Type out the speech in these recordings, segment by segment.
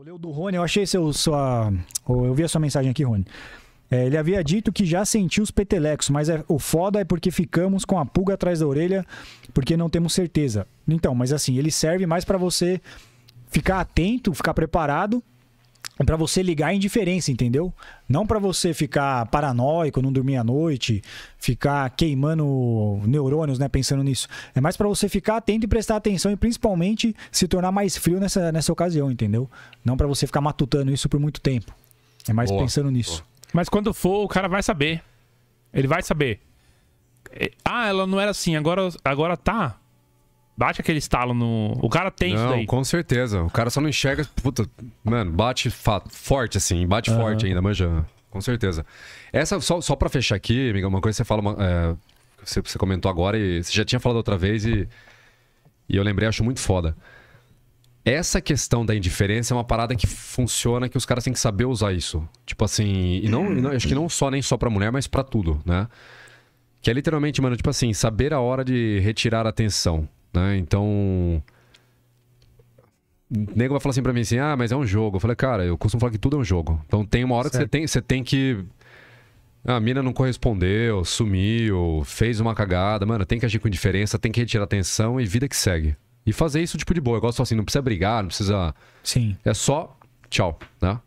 Vou ler o do Rony, eu achei seu, sua. Eu vi a sua mensagem aqui, Rony. É, ele havia dito que já sentiu os petelecos, mas é, o foda é porque ficamos com a pulga atrás da orelha porque não temos certeza. Então, mas assim, ele serve mais para você ficar atento, ficar preparado é para você ligar a indiferença, entendeu? Não para você ficar paranoico, não dormir à noite, ficar queimando neurônios, né, pensando nisso. É mais para você ficar atento e prestar atenção e principalmente se tornar mais frio nessa, nessa ocasião, entendeu? Não para você ficar matutando isso por muito tempo. É mais boa, pensando nisso. Boa. Mas quando for, o cara vai saber. Ele vai saber. É, ah, ela não era assim, agora agora tá. Bate aquele estalo no. O cara tem não, isso daí. Com certeza. O cara só não enxerga. Puta, mano, bate forte, assim. Bate uhum. forte ainda, manja. Com certeza. Essa, só, só pra fechar aqui, amiga, uma coisa que você fala. Uma, é, você, você comentou agora e você já tinha falado outra vez e. E eu lembrei, acho muito foda. Essa questão da indiferença é uma parada que funciona, que os caras têm que saber usar isso. Tipo assim, e não, e não acho que não só nem só pra mulher, mas para tudo, né? Que é literalmente, mano, tipo assim, saber a hora de retirar a atenção. Né? Então. O nego vai falar assim pra mim assim, ah, mas é um jogo. Eu falei, cara, eu costumo falar que tudo é um jogo. Então tem uma hora certo. que você tem, você tem que. Ah, a mina não correspondeu, sumiu, fez uma cagada. Mano, tem que agir com indiferença, tem que retirar atenção e vida que segue. E fazer isso tipo de boa. Eu gosto assim, não precisa brigar, não precisa. Sim. É só tchau, né?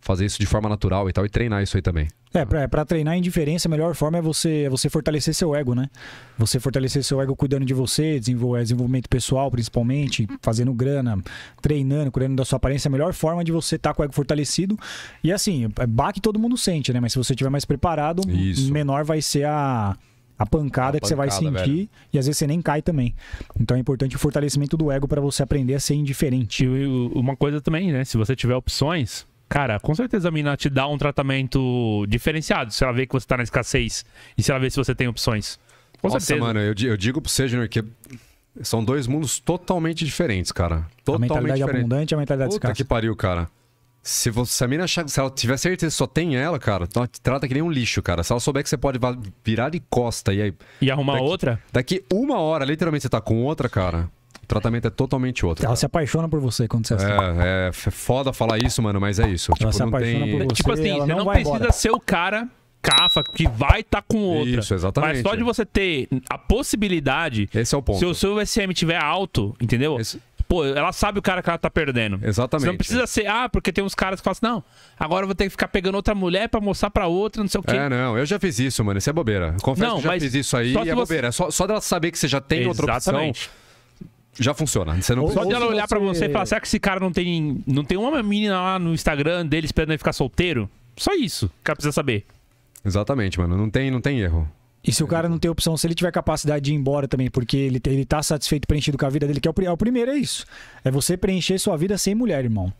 Fazer isso de forma natural e tal, e treinar isso aí também. É, pra, é, pra treinar indiferença, a melhor forma é você, é você fortalecer seu ego, né? Você fortalecer seu ego cuidando de você, é, desenvolvimento pessoal, principalmente, fazendo grana, treinando, cuidando da sua aparência. É a melhor forma de você estar tá com o ego fortalecido. E assim, é baque todo mundo sente, né? Mas se você estiver mais preparado, Isso. menor vai ser a, a pancada, a pancada que você vai sentir velho. e às vezes você nem cai também. Então é importante o fortalecimento do ego para você aprender a ser indiferente. E uma coisa também, né? Se você tiver opções, Cara, com certeza a mina te dá um tratamento diferenciado se ela vê que você tá na escassez e se ela vê se você tem opções. Com Nossa, certeza. mano, eu, eu digo pro você, Junior, que são dois mundos totalmente diferentes, cara. Totalmente a mentalidade diferente. abundante e a mentalidade Puta escassa. que pariu, cara. Se, você, se a mina achar, se ela tiver certeza que só tem ela, cara, Torna-te então trata que nem um lixo, cara. Se ela souber que você pode virar de costa e aí. E arrumar daqui, outra? Daqui uma hora, literalmente, você tá com outra, cara tratamento é totalmente outro. Ela cara. se apaixona por você quando você é, assim. é, é, é foda falar isso, mano, mas é isso. Ela tipo, se apaixona tem... por tipo você. Tipo assim, ela não, precisa embora. ser o cara cafa que vai estar tá com outra. Isso, exatamente. Mas só de você ter a possibilidade. Esse é o ponto. Se o seu SM tiver alto, entendeu? Esse... Pô, ela sabe o cara que ela tá perdendo. Exatamente. Você não precisa ser, ah, porque tem uns caras que falam assim, não, agora eu vou ter que ficar pegando outra mulher pra mostrar pra outra, não sei o quê. É, não, eu já fiz isso, mano, isso é bobeira. Confesso não, que já fiz isso aí e é você... bobeira. É só, só dela saber que você já tem Exatamente. outra opção já funciona. Você não... Ou, Só de ela olhar você... pra você e falar, será que esse cara não tem. Não tem uma menina lá no Instagram dele esperando ele ficar solteiro? Só isso que ela precisa saber. Exatamente, mano. Não tem, não tem erro. E se o cara não tem opção, se ele tiver capacidade de ir embora também, porque ele, ele tá satisfeito, preenchido com a vida dele, que é o, é o primeiro, é isso. É você preencher sua vida sem mulher, irmão.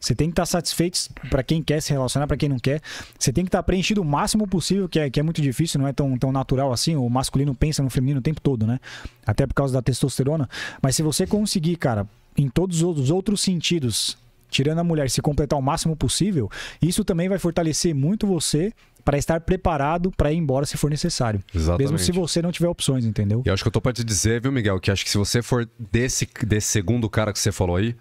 Você tem que estar tá satisfeito para quem quer se relacionar, para quem não quer. Você tem que estar tá preenchido o máximo possível, que é, que é muito difícil, não é tão, tão natural assim. O masculino pensa no feminino o tempo todo, né? Até por causa da testosterona. Mas se você conseguir, cara, em todos os outros sentidos, tirando a mulher, se completar o máximo possível, isso também vai fortalecer muito você para estar preparado para ir embora se for necessário. Exatamente. Mesmo se você não tiver opções, entendeu? E acho que eu tô para te dizer, viu, Miguel, que acho que se você for desse, desse segundo cara que você falou aí,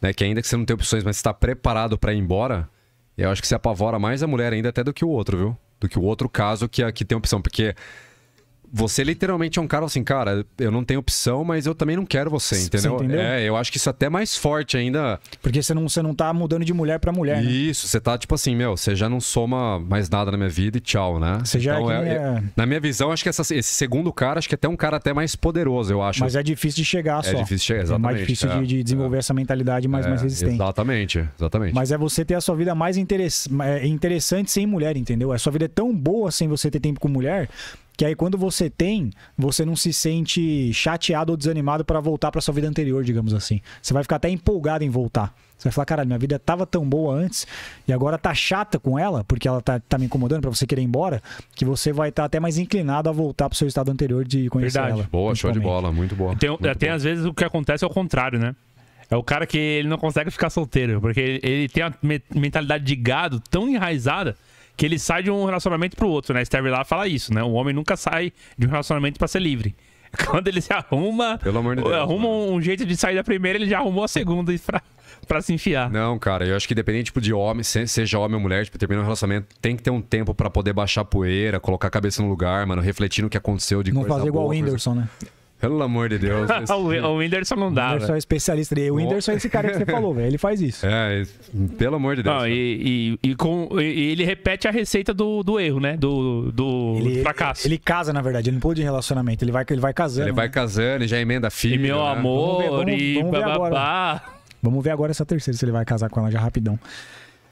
né? Que ainda que você não tem opções, mas está preparado para ir embora, eu acho que se apavora mais a mulher ainda até do que o outro, viu? Do que o outro caso que é, que tem opção, porque você literalmente é um cara assim, cara, eu não tenho opção, mas eu também não quero você, entendeu? Você entendeu? É, eu acho que isso é até mais forte ainda. Porque você não, você não tá mudando de mulher para mulher, né? Isso, né? você tá tipo assim, meu, você já não soma mais nada na minha vida e tchau, né? Você então, já é, é, é... Na minha visão, acho que essa, esse segundo cara, acho que é até um cara até mais poderoso, eu acho. Mas é difícil de chegar é só. É difícil de chegar, exatamente. É mais difícil é, de, de, desenvolver é. essa mentalidade mais, mais resistente. Exatamente, exatamente. Mas é você ter a sua vida mais interessante sem mulher, entendeu? A sua vida é tão boa sem você ter tempo com mulher que aí quando você tem, você não se sente chateado ou desanimado para voltar para sua vida anterior, digamos assim. Você vai ficar até empolgado em voltar. Você vai falar, caralho, minha vida tava tão boa antes e agora tá chata com ela, porque ela tá, tá me incomodando para você querer ir embora, que você vai estar tá até mais inclinado a voltar pro seu estado anterior de conhecer Verdade. ela. Boa, show de bola, muito boa. Tem, muito até boa. às vezes o que acontece é o contrário, né? É o cara que ele não consegue ficar solteiro, porque ele, ele tem a mentalidade de gado tão enraizada que ele sai de um relacionamento pro outro, né? Steve lá fala isso, né? O homem nunca sai de um relacionamento para ser livre. Quando ele se arruma, Pelo amor de Deus, arruma um, um jeito de sair da primeira, ele já arrumou a segunda e pra, pra se enfiar. Não, cara, eu acho que dependente tipo, de homem, seja homem ou mulher, tipo, terminar um relacionamento, tem que ter um tempo para poder baixar poeira, colocar a cabeça no lugar, mano, refletir no que aconteceu de Não fazer boa, igual o Whindersson, coisa... né? Pelo amor de Deus. Esse... o Whindersson não dá. O Whindersson é especialista. o Whindersson é esse cara que você falou, velho. Ele faz isso. É, pelo amor de Deus. Não, né? e, e, e, com... e, ele repete a receita do, do erro, né? Do, do ele, fracasso. Ele, ele, casa, na verdade. Ele não pôde em relacionamento. Ele vai, ele vai casando. Ele né? vai casando e já emenda filho. E meu né? amor, vamos ver, vamos, vamos Vamos ver agora essa terceira, se ele vai casar com ela já rapidão.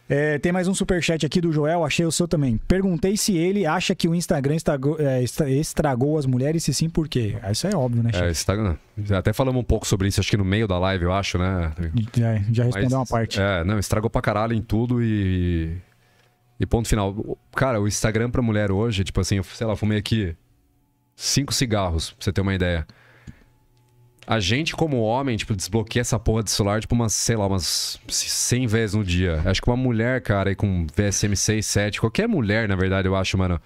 É, tem mais um super chat aqui do Joel, achei o seu também. Perguntei se ele acha que o Instagram estragou, é, estragou as mulheres, se sim, por quê? Isso é óbvio, né, é, Chico? É, Instagram. Até falamos um pouco sobre isso, acho que no meio da live, eu acho, né? Já, já respondeu Mas, uma parte. É, não, estragou pra caralho em tudo e. E ponto final. Cara, o Instagram pra mulher hoje, tipo assim, eu, sei lá, fumei aqui cinco cigarros, pra você ter uma ideia. A gente, como homem, tipo, desbloqueia essa porra de celular, tipo, umas, sei lá, umas 100 vezes no dia. Acho que uma mulher, cara, aí com VSM 6, 7, qualquer mulher, na verdade, eu acho, mano,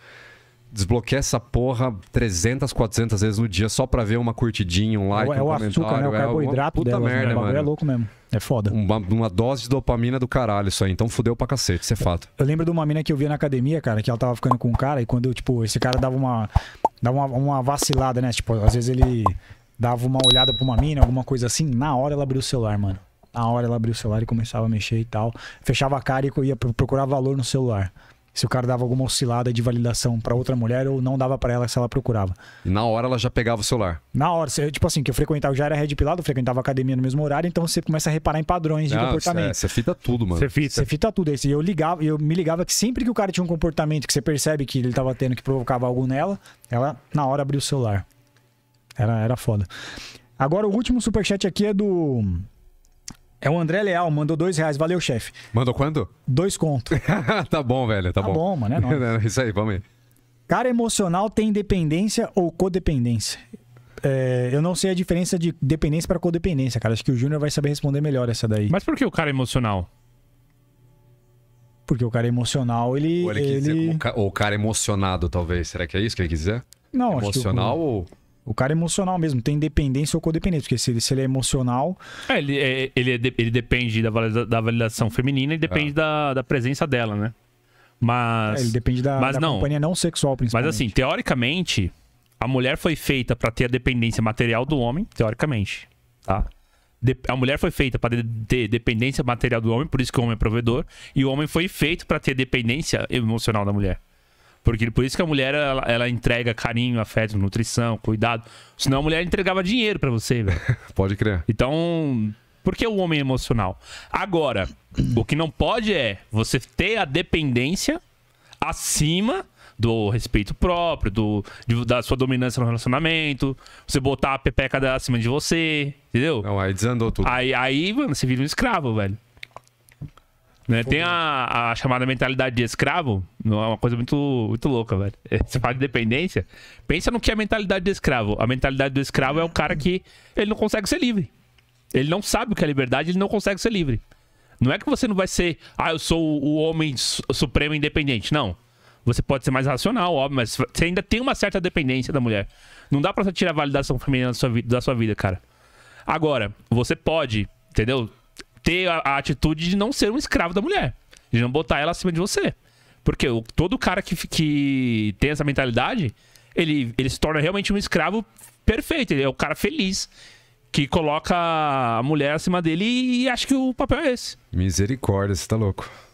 desbloqueia essa porra 300, 400 vezes no dia só pra ver uma curtidinha, um é like, é, um comentário. É o açúcar, né? O é carboidrato é puta delas, assim, merda, né? É mano. é louco mesmo. É foda. Uma, uma, dose de dopamina do caralho isso aí. Então fudeu pra cacete, isso é fato. Eu lembro de uma mina que eu via na academia, cara, que ela tava ficando com um cara e quando, eu, tipo, esse cara dava uma... Dava uma, uma vacilada, né? Tipo, às vezes ele dava uma olhada pra uma mina, alguma coisa assim, na hora ela abriu o celular, mano. Na hora ela abriu o celular e começava a mexer e tal. Fechava a cara e ia procurar valor no celular. Se o cara dava alguma oscilada de validação para outra mulher ou não dava para ela se ela procurava. E na hora ela já pegava o celular? Na hora, tipo assim, que eu frequentava, eu já era red pilado, frequentava academia no mesmo horário, então você começa a reparar em padrões de ah, comportamento. Você fita tudo, mano. Você fita. Você fita tudo. E eu ligava, eu me ligava que sempre que o cara tinha um comportamento que você percebe que ele tava tendo que provocava algo nela, ela na hora abriu o celular. Era, era foda. Agora o último superchat aqui é do. É o André Leal, mandou dois reais. Valeu, chefe. Mandou quanto? Dois conto. tá bom, velho. Tá, tá bom. bom, mano. É nóis. É isso aí, vamos aí. Cara emocional tem dependência ou codependência? É, eu não sei a diferença de dependência para codependência, cara. Acho que o Júnior vai saber responder melhor essa daí. Mas por que o cara é emocional? Porque o cara é emocional, ele. Ou, ele ele... Dizer, o, o cara emocionado, talvez. Será que é isso que ele quiser? Não, emocional acho que Emocional ou. O cara é emocional mesmo, tem dependência ou codependência, porque se ele, se ele é emocional. É, ele, é, ele, é, ele depende da, da validação feminina e depende é. da, da presença dela, né? Mas. É, ele depende da, mas da não, companhia não sexual, principalmente. Mas assim, teoricamente, a mulher foi feita para ter a dependência material do homem, teoricamente. Tá? a mulher foi feita para ter dependência material do homem, por isso que o homem é provedor, e o homem foi feito para ter dependência emocional da mulher. Porque por isso que a mulher, ela, ela entrega carinho, afeto, nutrição, cuidado. Senão a mulher entregava dinheiro para você, velho. Pode crer. Então, por que o homem é emocional? Agora, o que não pode é você ter a dependência acima do respeito próprio, do, de, da sua dominância no relacionamento, você botar a pepeca dela acima de você, entendeu? Não, aí desandou tudo. Aí, aí mano, você vira um escravo, velho. Né? Tem a, a, chamada mentalidade de escravo, é uma coisa muito, muito louca, velho. Você fala de dependência, pensa no que é a mentalidade de escravo. A mentalidade do escravo é o cara que ele não consegue ser livre. Ele não sabe o que é liberdade, ele não consegue ser livre. Não é que você não vai ser, ah, eu sou o homem supremo independente. Não. Você pode ser mais racional, óbvio, mas você ainda tem uma certa dependência da mulher. Não dá pra você tirar a validação feminina da sua da sua vida cara. Agora, você pode, entendeu? ter a, a atitude de não ser um escravo da mulher. De não botar ela acima de você. Porque o, todo cara que, que tem essa mentalidade, ele, ele se torna realmente um escravo perfeito. Ele é o cara feliz que coloca a mulher acima dele e acho que o papel é esse. Misericórdia, você tá louco.